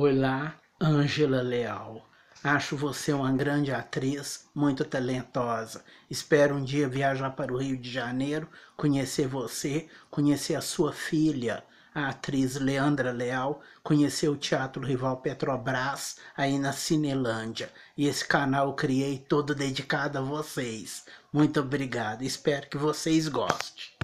Olá, Ângela Leal. Acho você uma grande atriz, muito talentosa. Espero um dia viajar para o Rio de Janeiro, conhecer você, conhecer a sua filha, a atriz Leandra Leal, conhecer o Teatro Rival Petrobras aí na Cinelândia. E esse canal eu criei todo dedicado a vocês. Muito obrigado, espero que vocês gostem.